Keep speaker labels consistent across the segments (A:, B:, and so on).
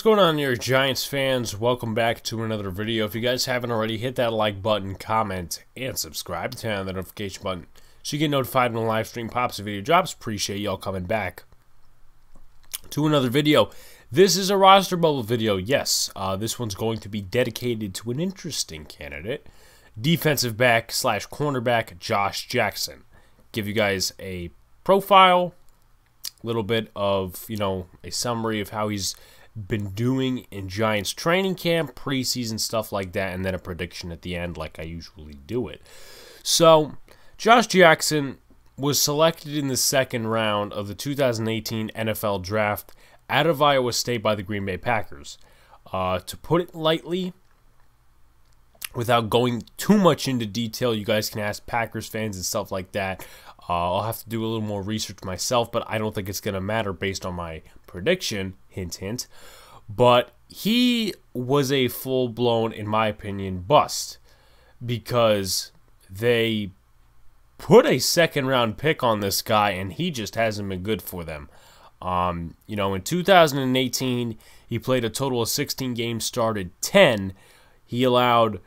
A: What's going on here, Giants fans? Welcome back to another video. If you guys haven't already, hit that like button, comment, and subscribe. Turn on the notification button so you get notified when a live stream pops a video drops. Appreciate y'all coming back to another video. This is a roster bubble video. Yes, uh, this one's going to be dedicated to an interesting candidate, defensive back slash cornerback Josh Jackson. Give you guys a profile, little bit of you know a summary of how he's been doing in Giants training camp, preseason, stuff like that, and then a prediction at the end, like I usually do it. So, Josh Jackson was selected in the second round of the 2018 NFL draft out of Iowa State by the Green Bay Packers. Uh, to put it lightly, without going too much into detail, you guys can ask Packers fans and stuff like that. Uh, I'll have to do a little more research myself, but I don't think it's going to matter based on my prediction. Hint, hint. But he was a full blown, in my opinion, bust because they put a second round pick on this guy and he just hasn't been good for them. Um, you know, in 2018, he played a total of 16 games, started 10. He allowed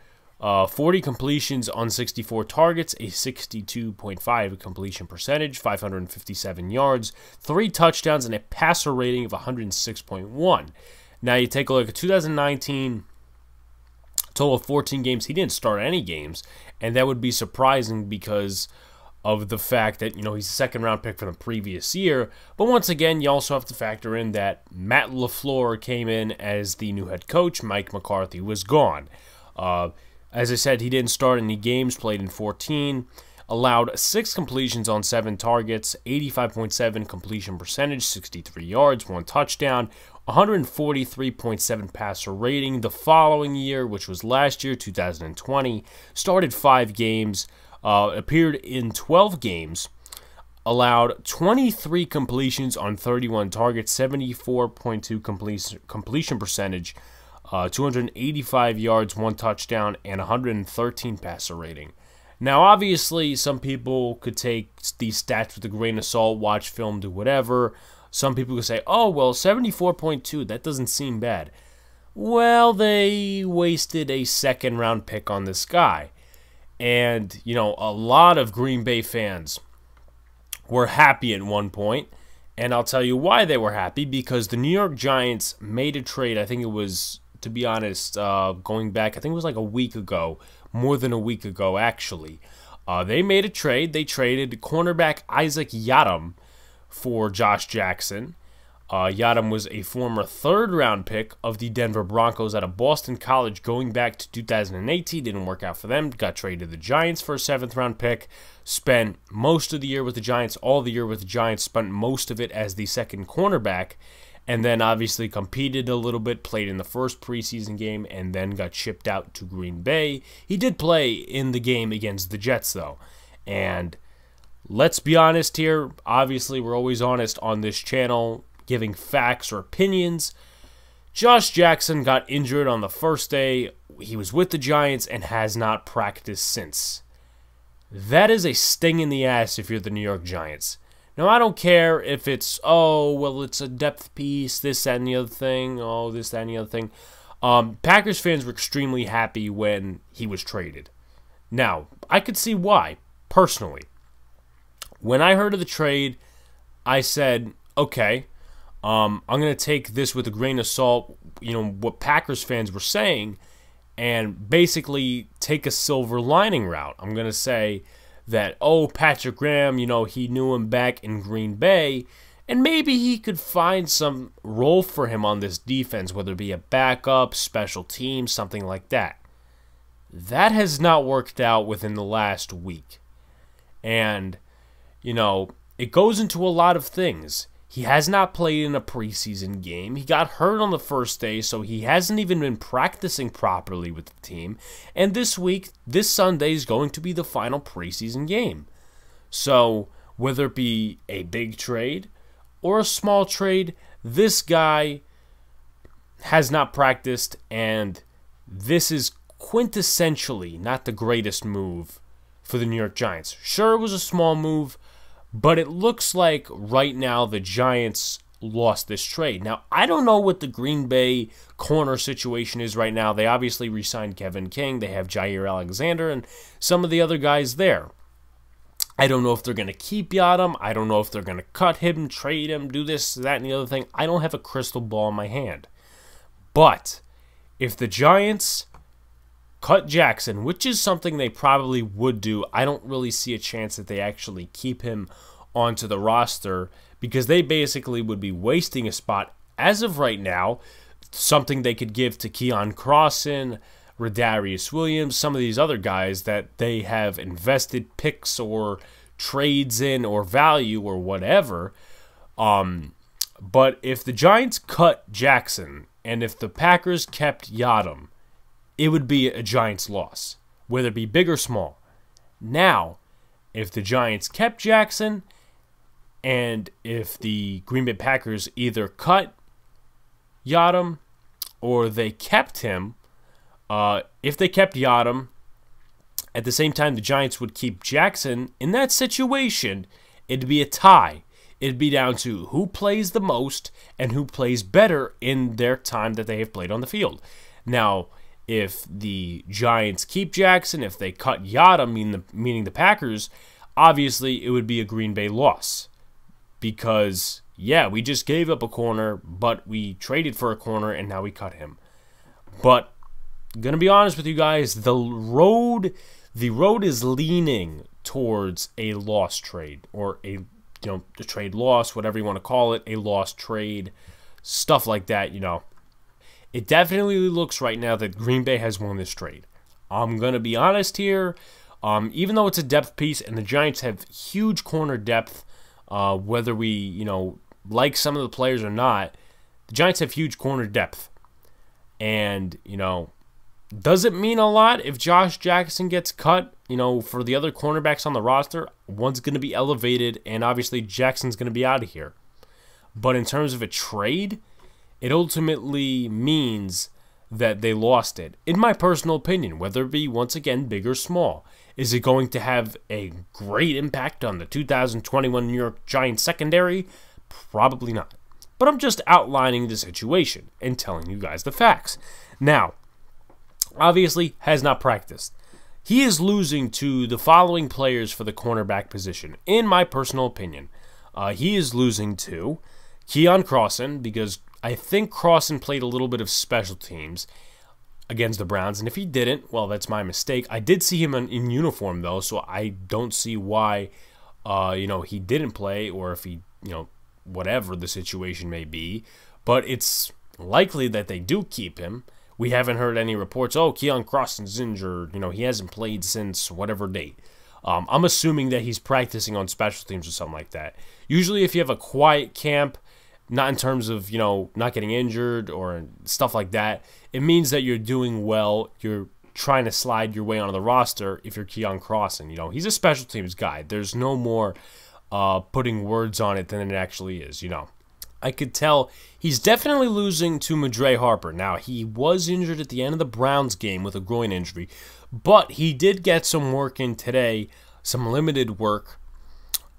A: uh, 40 completions on 64 targets, a 62.5 completion percentage, 557 yards, three touchdowns, and a passer rating of 106.1. Now you take a look at 2019, total of 14 games. He didn't start any games, and that would be surprising because of the fact that, you know, he's a second round pick from the previous year. But once again, you also have to factor in that Matt LaFleur came in as the new head coach, Mike McCarthy was gone. Uh, as I said, he didn't start any games, played in 14, allowed 6 completions on 7 targets, 85.7 completion percentage, 63 yards, 1 touchdown, 143.7 passer rating. The following year, which was last year, 2020, started 5 games, uh, appeared in 12 games, allowed 23 completions on 31 targets, 74.2 completion percentage, uh, 285 yards, one touchdown, and 113 passer rating. Now, obviously, some people could take these stats with a grain of salt, watch film, do whatever. Some people could say, oh, well, 74.2, that doesn't seem bad. Well, they wasted a second round pick on this guy. And, you know, a lot of Green Bay fans were happy at one point, And I'll tell you why they were happy because the New York Giants made a trade, I think it was to be honest, uh, going back, I think it was like a week ago, more than a week ago, actually. Uh, they made a trade. They traded cornerback Isaac Yadam for Josh Jackson. Uh, Yadam was a former third round pick of the Denver Broncos at a Boston College going back to 2018. Didn't work out for them. Got traded to the Giants for a seventh round pick. Spent most of the year with the Giants, all the year with the Giants. Spent most of it as the second cornerback and then obviously competed a little bit, played in the first preseason game, and then got shipped out to Green Bay. He did play in the game against the Jets, though. And let's be honest here. Obviously, we're always honest on this channel, giving facts or opinions. Josh Jackson got injured on the first day. He was with the Giants and has not practiced since. That is a sting in the ass if you're the New York Giants. Now, I don't care if it's, oh, well, it's a depth piece, this, that, and the other thing, oh, this, that, and the other thing. Um, Packers fans were extremely happy when he was traded. Now, I could see why, personally. When I heard of the trade, I said, okay, um, I'm going to take this with a grain of salt, you know, what Packers fans were saying, and basically take a silver lining route. I'm going to say, that, oh, Patrick Graham, you know, he knew him back in Green Bay, and maybe he could find some role for him on this defense, whether it be a backup, special team, something like that. That has not worked out within the last week. And, you know, it goes into a lot of things. He has not played in a preseason game. He got hurt on the first day, so he hasn't even been practicing properly with the team. And this week, this Sunday, is going to be the final preseason game. So, whether it be a big trade or a small trade, this guy has not practiced, and this is quintessentially not the greatest move for the New York Giants. Sure, it was a small move, but it looks like right now the Giants lost this trade. Now, I don't know what the Green Bay corner situation is right now. They obviously re signed Kevin King, they have Jair Alexander, and some of the other guys there. I don't know if they're going to keep Yadam. I don't know if they're going to cut him, trade him, do this, that, and the other thing. I don't have a crystal ball in my hand. But if the Giants cut Jackson, which is something they probably would do. I don't really see a chance that they actually keep him onto the roster because they basically would be wasting a spot as of right now, something they could give to Keon Crossin, Radarius Williams, some of these other guys that they have invested picks or trades in or value or whatever. Um, but if the Giants cut Jackson and if the Packers kept Yadam, it would be a Giants loss, whether it be big or small. Now, if the Giants kept Jackson and if the Green Bay Packers either cut Yadam or they kept him, uh, if they kept Yadam, at the same time the Giants would keep Jackson, in that situation, it'd be a tie. It'd be down to who plays the most and who plays better in their time that they have played on the field. Now, if the Giants keep Jackson, if they cut Yada, mean the, meaning the Packers, obviously it would be a Green Bay loss. Because, yeah, we just gave up a corner, but we traded for a corner and now we cut him. But, gonna be honest with you guys, the road. The road is leaning towards a loss trade or a you know a trade loss, whatever you want to call it, a lost trade, stuff like that. You know, it definitely looks right now that Green Bay has won this trade. I'm going to be honest here. Um, even though it's a depth piece and the Giants have huge corner depth, uh, whether we, you know, like some of the players or not, the Giants have huge corner depth. And, you know, does it mean a lot if Josh Jackson gets cut? You know, for the other cornerbacks on the roster, one's going to be elevated, and obviously Jackson's going to be out of here. But in terms of a trade, it ultimately means that they lost it. In my personal opinion, whether it be once again big or small, is it going to have a great impact on the 2021 New York Giants secondary? Probably not. But I'm just outlining the situation and telling you guys the facts. Now, obviously has not practiced. He is losing to the following players for the cornerback position, in my personal opinion. Uh, he is losing to Keon Crossan because I think Crossan played a little bit of special teams against the Browns, and if he didn't, well, that's my mistake. I did see him in, in uniform though, so I don't see why, uh, you know, he didn't play or if he, you know, whatever the situation may be. But it's likely that they do keep him. We haven't heard any reports. Oh, Keon Crossan's injured. You know, he hasn't played since whatever date. Um, I'm assuming that he's practicing on special teams or something like that. Usually, if you have a quiet camp, not in terms of you know not getting injured or stuff like that. It means that you're doing well. You're trying to slide your way onto the roster if you're Keon and You know he's a special teams guy. There's no more uh, putting words on it than it actually is. You know. I could tell he's definitely losing to Madre Harper. Now, he was injured at the end of the Browns game with a groin injury, but he did get some work in today, some limited work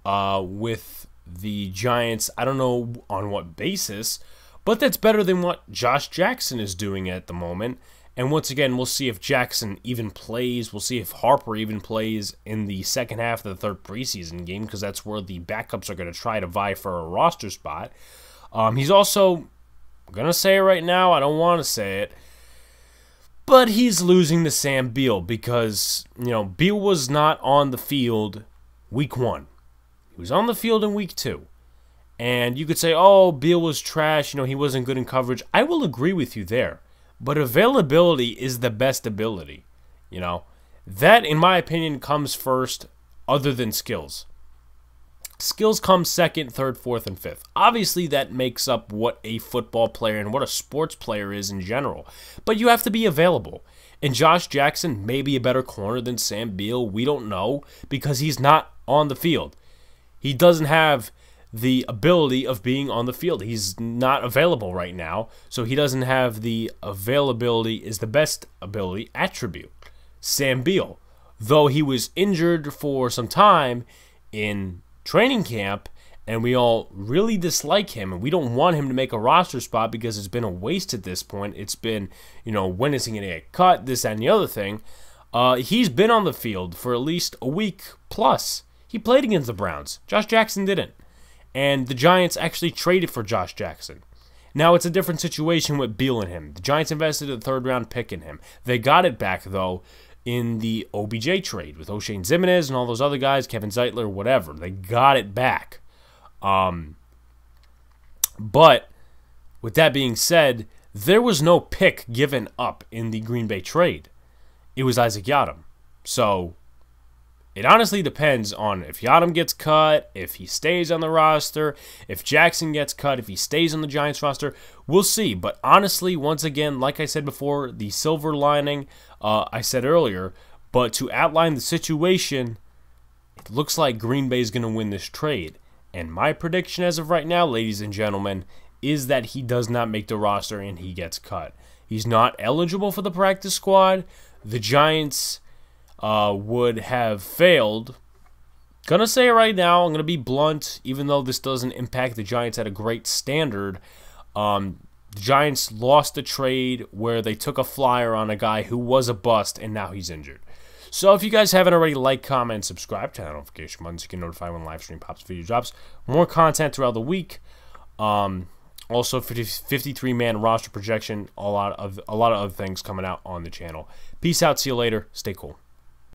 A: uh, with the Giants. I don't know on what basis, but that's better than what Josh Jackson is doing at the moment. And once again, we'll see if Jackson even plays. We'll see if Harper even plays in the second half of the third preseason game because that's where the backups are going to try to vie for a roster spot. Um, he's also going to say it right now. I don't want to say it. But he's losing to Sam Beal because, you know, Beal was not on the field week one. He was on the field in week two. And you could say, oh, Beal was trash. You know, he wasn't good in coverage. I will agree with you there. But availability is the best ability. You know, that, in my opinion, comes first, other than skills. Skills come second, third, fourth, and fifth. Obviously, that makes up what a football player and what a sports player is in general. But you have to be available. And Josh Jackson may be a better corner than Sam Beal. We don't know because he's not on the field. He doesn't have the ability of being on the field. He's not available right now, so he doesn't have the availability is the best ability attribute. Sam Beal, though he was injured for some time in training camp, and we all really dislike him and we don't want him to make a roster spot because it's been a waste at this point. It's been, you know, when is he going to get cut, this, that, and the other thing. Uh, he's been on the field for at least a week plus. He played against the Browns. Josh Jackson didn't. And the Giants actually traded for Josh Jackson. Now it's a different situation with Beal and him. The Giants invested a third round pick in him. They got it back, though, in the OBJ trade with O'Shane Zimenez and all those other guys, Kevin Zeitler, whatever. They got it back. Um, but with that being said, there was no pick given up in the Green Bay trade. It was Isaac Yadam. So it honestly depends on if Yadam gets cut, if he stays on the roster, if Jackson gets cut, if he stays on the Giants roster. We'll see. But honestly, once again, like I said before, the silver lining, uh, I said earlier, but to outline the situation, it looks like Green Bay is going to win this trade. And my prediction as of right now, ladies and gentlemen, is that he does not make the roster and he gets cut. He's not eligible for the practice squad. The Giants uh, would have failed. Gonna say it right now, I'm gonna be blunt, even though this doesn't impact the Giants at a great standard. Um, the Giants lost a trade where they took a flyer on a guy who was a bust and now he's injured. So if you guys haven't already, like, comment, subscribe, to the notification button so you can notify when live stream pops, video drops, more content throughout the week. Um, also, 53 man roster projection, a lot of a lot of other things coming out on the channel. Peace out. See you later. Stay cool.